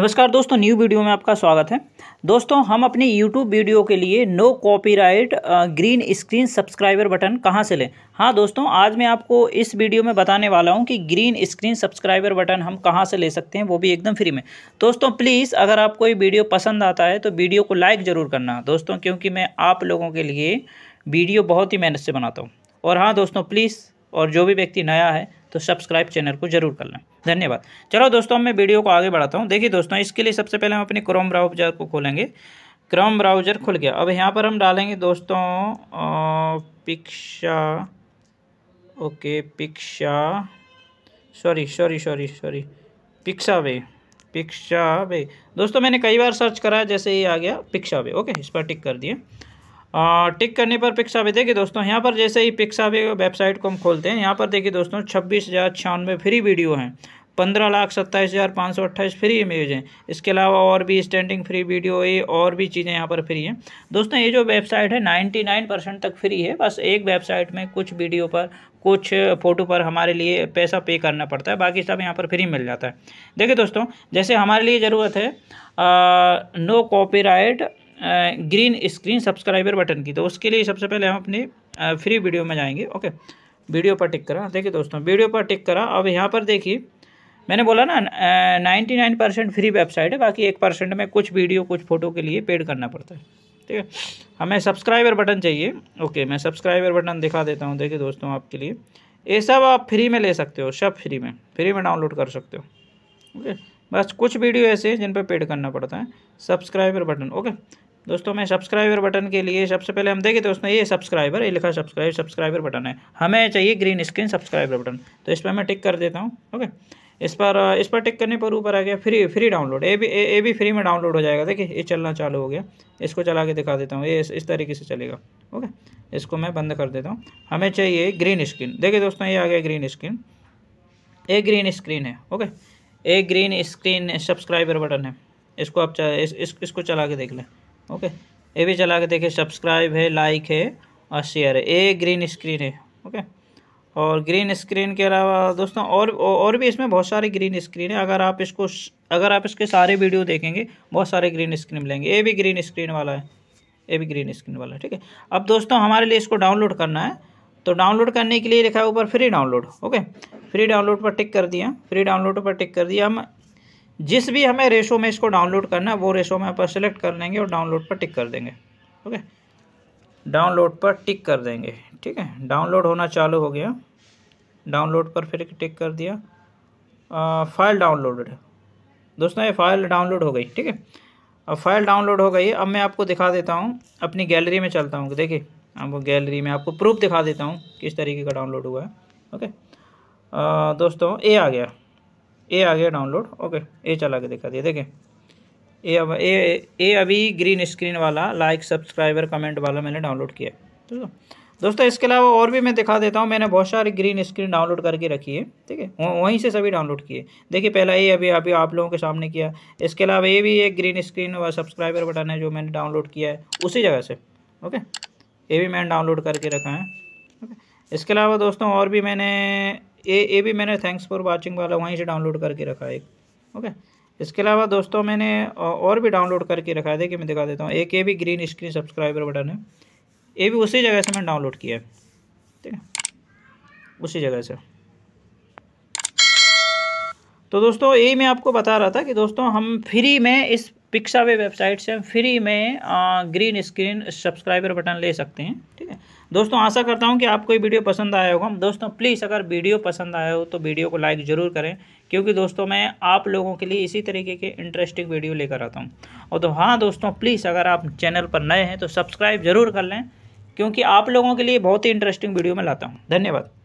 नमस्कार दोस्तों new video में आपका स्वागत है दोस्तों हम अपने यूट्यूब वीडियो के लिए no copyright green screen subscriber button कहाँ से लें हाँ दोस्तों आज मैं आपको इस वीडियो में बताने वाला हूँ कि ग्रीन स्क्रीन सब्सक्राइबर बटन हम कहाँ से ले सकते हैं वो भी एकदम फ्री में दोस्तों प्लीज़ अगर आपको ये वीडियो पसंद आता है तो वीडियो को लाइक ज़रूर करना दोस्तों क्योंकि मैं आप लोगों के लिए वीडियो बहुत ही मेहनत से बनाता हूँ और हाँ दोस्तों प्लीज़ और जो भी व्यक्ति नया है तो सब्सक्राइब चैनल को जरूर कर लें धन्यवाद चलो दोस्तों मैं वीडियो को आगे बढ़ाता हूँ देखिए दोस्तों इसके लिए सबसे पहले हम अपने क्रोम ब्राउजर को खोलेंगे क्रोम ब्राउजर खुल गया अब यहाँ पर हम डालेंगे दोस्तों पिक्शा ओके पिक्शा sorry sorry sorry sorry Pixabay Pixabay दोस्तों मैंने कई बार सर्च करा जैसे ये आ गया पिक्सा वे ओके इस पर टिक कर दिए टिक करने पर पिक्सा भी देखिए दोस्तों यहाँ पर जैसे ही पिक्सा भी वेबसाइट को हम खोलते हैं यहाँ पर देखिए दोस्तों छब्बीस हज़ार छियानवे फ्री वीडियो हैं पंद्रह लाख सत्ताईस हज़ार पाँच सौ अट्ठाईस फ्री इमेज हैं इसके अलावा और भी स्टैंडिंग फ्री वीडियो ये और भी चीज़ें यहाँ पर फ्री हैं दोस्तों ये जो वेबसाइट है नाइन्टी नाइन परसेंट तक फ्री है बस एक वेबसाइट में कुछ वीडियो पर कुछ फ़ोटो पर हमारे लिए पैसा पे करना पड़ता है बाकी सब यहाँ पर फ्री मिल जाता है देखिए दोस्तों जैसे हमारे लिए ज़रूरत है आ, no right green screen subscriber button की तो उसके लिए सबसे पहले हम अपने फ्री वीडियो में जाएंगे ओके वीडियो पर टिक करा देखिए दोस्तों वीडियो पर टिक करा अब यहाँ पर देखिए मैंने बोला ना ninety nine percent free website है बाकी एक परसेंट में कुछ वीडियो कुछ फ़ोटो के लिए पेड करना पड़ता है ठीक है हमें सब्सक्राइबर बटन चाहिए ओके मैं सब्सक्राइबर बटन दिखा देता हूँ देखिए दोस्तों आपके लिए ये सब आप फ्री में ले सकते हो सब फ्री में फ्री में डाउनलोड कर सकते हो ओके बस कुछ वीडियो ऐसे हैं जिन पर पेड करना पड़ता है सब्सक्राइबर बटन ओके दोस्तों मैं सब्सक्राइबर बटन के लिए सबसे पहले हम देखें तो उसमें ये सब्सक्राइबर ये लिखा सब्सक्राइब सब्सक्राइबर बटन है हमें चाहिए ग्रीन स्क्रीन सब्सक्राइबर बटन तो इस पर मैं टिक कर देता हूँ ओके इस पर इस पर टिक करने पर ऊपर आ गया फ्री फ्री डाउनलोड ए भी ए, ए भी फ्री में डाउनलोड हो जाएगा देखिए ये चलना चालू हो गया इसको चला के दिखा देता हूँ ये इस, इस तरीके से चलेगा ओके इसको मैं बंद कर देता हूँ हमें चाहिए ग्रीन स्क्रीन देखिए दोस्तों ये आ गया green screen a green screen है okay a green screen subscriber button है इसको आप इस, इसको चला के देख लें ओके ये भी चला के देखिए सब्सक्राइब है लाइक है और शेयर है ये ग्रीन स्क्रीन है ओके और ग्रीन स्क्रीन के अलावा दोस्तों और और भी इसमें बहुत सारे ग्रीन स्क्रीन है अगर आप इसको अगर आप इसके सारे वीडियो देखेंगे बहुत सारे ग्रीन स्क्रीन मिलेंगे ये भी ग्रीन स्क्रीन वाला है ये भी ग्रीन स्क्रीन वाला है ठीक है अब दोस्तों हमारे लिए इसको डाउनलोड करना है तो डाउनलोड करने के लिए लिखा है ऊपर free download okay free download पर टिक कर दिया फ्री डाउनलोड पर टिक कर दिया हम जिस भी हमें रेशो में इसको डाउनलोड करना है वो रेशो में आप सेलेक्ट कर लेंगे और डाउनलोड पर टिक कर देंगे ओके डाउनलोड पर टिक कर देंगे ठीक है डाउनलोड होना चालू हो गया डाउनलोड पर फिर टिक कर दिया आ, फाइल डाउनलोडेड दोस्तों ये फाइल डाउनलोड हो गई ठीक है अब फाइल डाउनलोड हो गई अब मैं आपको दिखा देता हूँ अपनी गैलरी में चलता हूँ देखिए अब गैलरी में आपको प्रूफ दिखा देता हूँ किस तरीके का डाउनलोड हुआ है ओके आ, दोस्तों ये आ गया ए आ गया डाउनलोड ओके ए चला के दिखा दिया देखिए ए अब ए ए अभी ग्रीन स्क्रीन वाला लाइक सब्सक्राइबर कमेंट वाला मैंने डाउनलोड किया ठीक है दोस्तों इसके अलावा और भी मैं दिखा देता हूँ मैंने बहुत सारी ग्रीन स्क्रीन डाउनलोड करके रखी है ठीक है वहीं से सभी डाउनलोड किए देखिए पहला ये अभी अभी आप लोगों के सामने किया इसके अलावा ये भी एक ग्रीन स्क्रीन व सब्सक्राइबर बटन है जो मैंने डाउनलोड किया है उसी जगह से ओके ये भी मैंने डाउनलोड करके रखा है ओके इसके अलावा दोस्तों और भी मैंने ए ए भी मैंने थैंक्स फॉर वाचिंग वाला वहीं से डाउनलोड करके रखा है एक ओके इसके अलावा दोस्तों मैंने और भी डाउनलोड करके रखा है देखिए मैं दिखा देता हूँ एक ए भी ग्रीन स्क्रीन सब्सक्राइबर बटन है ये भी उसी जगह से मैंने डाउनलोड किया है ठीक है उसी जगह से तो दोस्तों यही मैं आपको बता रहा था कि दोस्तों हम फ्री में इस पिक्सावे वेबसाइट से हम फ्री में ग्रीन स्क्रीन सब्सक्राइबर बटन ले सकते हैं ठीक है दोस्तों आशा करता हूँ कि आपको ये वीडियो पसंद आया होगा दोस्तों प्लीज़ अगर वीडियो पसंद आया हो तो वीडियो को लाइक ज़रूर करें क्योंकि दोस्तों मैं आप लोगों के लिए इसी तरीके के इंटरेस्टिंग वीडियो लेकर आता हूँ और तो हाँ दोस्तों प्लीज़ अगर आप चैनल पर नए हैं तो सब्सक्राइब ज़रूर कर लें क्योंकि आप लोगों के लिए बहुत ही इंटरेस्टिंग वीडियो मैं लाता हूँ धन्यवाद